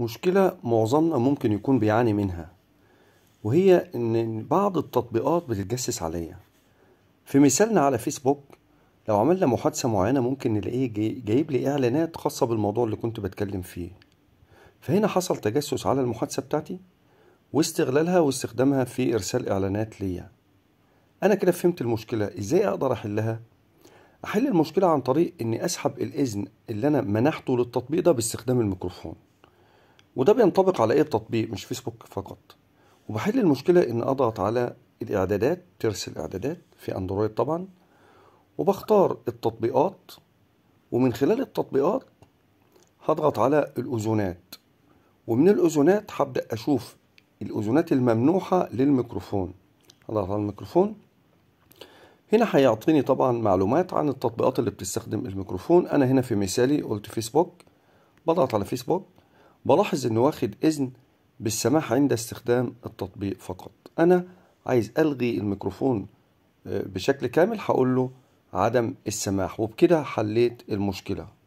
مشكلة معظمنا ممكن يكون بيعاني منها وهي إن بعض التطبيقات بتتجسس عليا في مثالنا على فيسبوك لو عملنا محادثة معينة ممكن نلاقيه جايب لي إعلانات خاصة بالموضوع اللي كنت بتكلم فيه فهنا حصل تجسس على المحادثة بتاعتي واستغلالها واستخدامها في إرسال إعلانات ليا أنا كده فهمت المشكلة إزاي أقدر أحلها؟ أحل المشكلة عن طريق إني أسحب الإذن اللي أنا منحته للتطبيق ده باستخدام الميكروفون وده بينطبق على ايه التطبيق مش فيسبوك فقط وبحل المشكلة ان اضغط على الاعدادات ترس الاعدادات في اندرويد طبعا وبختار التطبيقات ومن خلال التطبيقات هضغط على الاذونات ومن الاذونات هبدأ اشوف الاذونات الممنوحة للميكروفون هضغط على الميكروفون هنا هيعطيني طبعا معلومات عن التطبيقات اللي بتستخدم الميكروفون انا هنا في مثالي قلت فيسبوك بضغط على فيسبوك بلاحظ انه واخد اذن بالسماح عند استخدام التطبيق فقط انا عايز الغي الميكروفون آه، بشكل كامل هقول له عدم السماح وبكده حليت المشكله